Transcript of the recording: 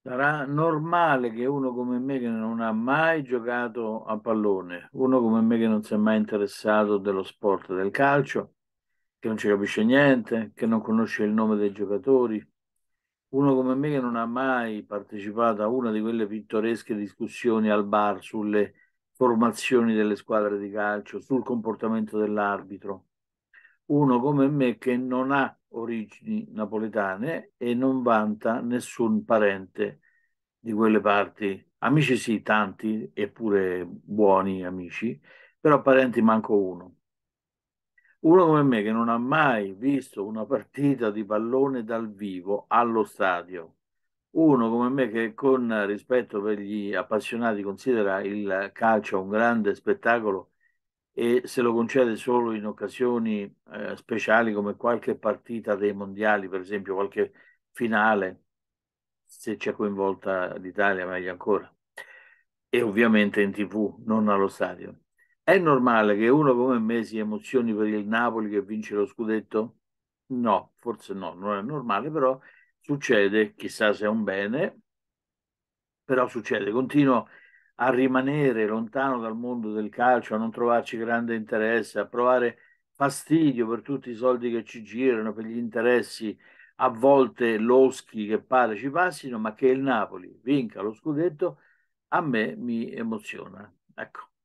Sarà normale che uno come me che non ha mai giocato a pallone, uno come me che non si è mai interessato dello sport, del calcio, che non ci capisce niente, che non conosce il nome dei giocatori, uno come me che non ha mai partecipato a una di quelle pittoresche discussioni al bar sulle formazioni delle squadre di calcio, sul comportamento dell'arbitro, uno come me che non ha origini napoletane e non vanta nessun parente di quelle parti. Amici sì, tanti, eppure buoni amici, però parenti manco uno. Uno come me che non ha mai visto una partita di pallone dal vivo allo stadio. Uno come me che con rispetto per gli appassionati considera il calcio un grande spettacolo e se lo concede solo in occasioni eh, speciali come qualche partita dei mondiali, per esempio qualche finale, se c'è coinvolta l'Italia meglio ancora. E ovviamente in tv, non allo stadio. È normale che uno come me si emozioni per il Napoli che vince lo scudetto? No, forse no, non è normale, però succede, chissà se è un bene, però succede. Continuo a rimanere lontano dal mondo del calcio, a non trovarci grande interesse, a provare fastidio per tutti i soldi che ci girano, per gli interessi a volte loschi che pare ci passino, ma che il Napoli vinca lo scudetto, a me mi emoziona. Ecco.